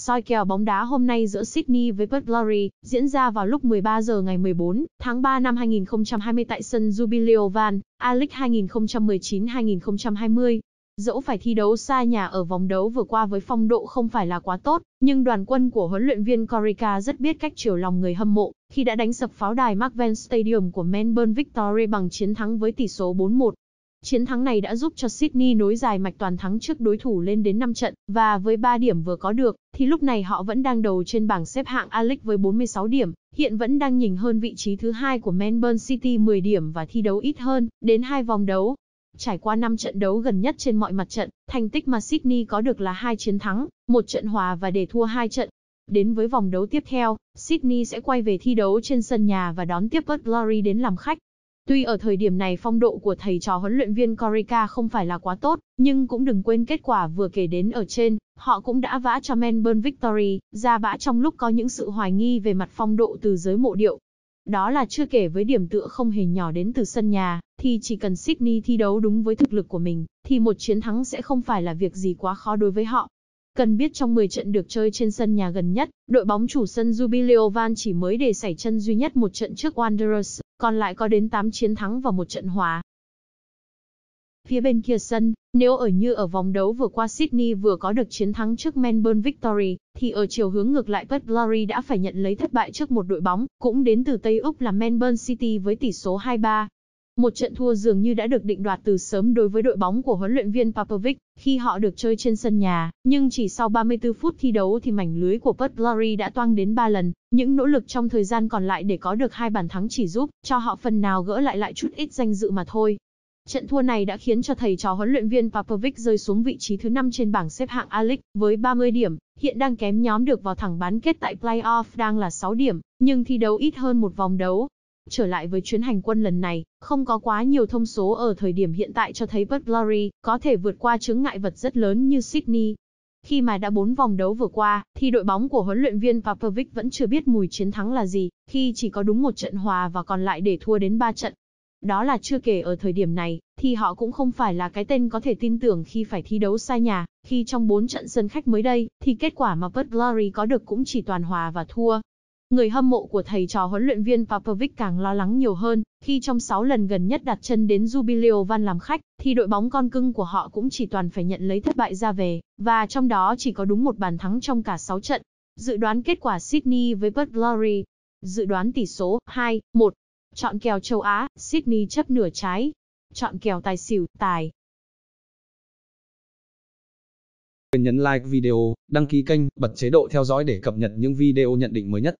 Soi kèo bóng đá hôm nay giữa Sydney với Perth Glory diễn ra vào lúc 13 giờ ngày 14 tháng 3 năm 2020 tại sân Jubilee Oval, A-League 2019-2020. Dẫu phải thi đấu xa nhà ở vòng đấu vừa qua với phong độ không phải là quá tốt, nhưng đoàn quân của huấn luyện viên Corica rất biết cách chiều lòng người hâm mộ khi đã đánh sập pháo đài McVen Stadium của Melbourne Victory bằng chiến thắng với tỷ số 4-1. Chiến thắng này đã giúp cho Sydney nối dài mạch toàn thắng trước đối thủ lên đến 5 trận, và với 3 điểm vừa có được, thì lúc này họ vẫn đang đầu trên bảng xếp hạng Alex với 46 điểm, hiện vẫn đang nhỉnh hơn vị trí thứ hai của Melbourne City 10 điểm và thi đấu ít hơn, đến 2 vòng đấu. Trải qua 5 trận đấu gần nhất trên mọi mặt trận, thành tích mà Sydney có được là 2 chiến thắng, 1 trận hòa và để thua 2 trận. Đến với vòng đấu tiếp theo, Sydney sẽ quay về thi đấu trên sân nhà và đón tiếp Perth Glory đến làm khách. Tuy ở thời điểm này phong độ của thầy trò huấn luyện viên Corica không phải là quá tốt, nhưng cũng đừng quên kết quả vừa kể đến ở trên, họ cũng đã vã cho Melbourne Victory, ra bã trong lúc có những sự hoài nghi về mặt phong độ từ giới mộ điệu. Đó là chưa kể với điểm tựa không hề nhỏ đến từ sân nhà, thì chỉ cần Sydney thi đấu đúng với thực lực của mình, thì một chiến thắng sẽ không phải là việc gì quá khó đối với họ. Cần biết trong 10 trận được chơi trên sân nhà gần nhất, đội bóng chủ sân Jubileo Van chỉ mới để xảy chân duy nhất một trận trước Wanderers, còn lại có đến 8 chiến thắng và một trận hòa. Phía bên kia sân, nếu ở như ở vòng đấu vừa qua Sydney vừa có được chiến thắng trước Melbourne Victory, thì ở chiều hướng ngược lại Perth Glory đã phải nhận lấy thất bại trước một đội bóng, cũng đến từ Tây Úc là Melbourne City với tỷ số 2-3. Một trận thua dường như đã được định đoạt từ sớm đối với đội bóng của huấn luyện viên Popovic, khi họ được chơi trên sân nhà, nhưng chỉ sau 34 phút thi đấu thì mảnh lưới của Putlari đã toang đến 3 lần, những nỗ lực trong thời gian còn lại để có được hai bàn thắng chỉ giúp cho họ phần nào gỡ lại lại chút ít danh dự mà thôi. Trận thua này đã khiến cho thầy trò huấn luyện viên Popovic rơi xuống vị trí thứ 5 trên bảng xếp hạng a với 30 điểm, hiện đang kém nhóm được vào thẳng bán kết tại playoff đang là 6 điểm, nhưng thi đấu ít hơn một vòng đấu, Trở lại với chuyến hành quân lần này, không có quá nhiều thông số ở thời điểm hiện tại cho thấy Glory có thể vượt qua chứng ngại vật rất lớn như Sydney. Khi mà đã bốn vòng đấu vừa qua, thì đội bóng của huấn luyện viên Papovic vẫn chưa biết mùi chiến thắng là gì, khi chỉ có đúng một trận hòa và còn lại để thua đến 3 trận. Đó là chưa kể ở thời điểm này, thì họ cũng không phải là cái tên có thể tin tưởng khi phải thi đấu xa nhà, khi trong 4 trận sân khách mới đây, thì kết quả mà Glory có được cũng chỉ toàn hòa và thua, Người hâm mộ của thầy trò huấn luyện viên Papovic càng lo lắng nhiều hơn, khi trong 6 lần gần nhất đặt chân đến Jubileo Van làm khách, thì đội bóng con cưng của họ cũng chỉ toàn phải nhận lấy thất bại ra về, và trong đó chỉ có đúng một bàn thắng trong cả 6 trận. Dự đoán kết quả Sydney với Perth Glory. Dự đoán tỷ số 2-1. Chọn kèo châu Á, Sydney chấp nửa trái. Chọn kèo tài xỉu, tài. Nhấn like video, đăng ký kênh, bật chế độ theo dõi để cập nhật những video nhận định mới nhất.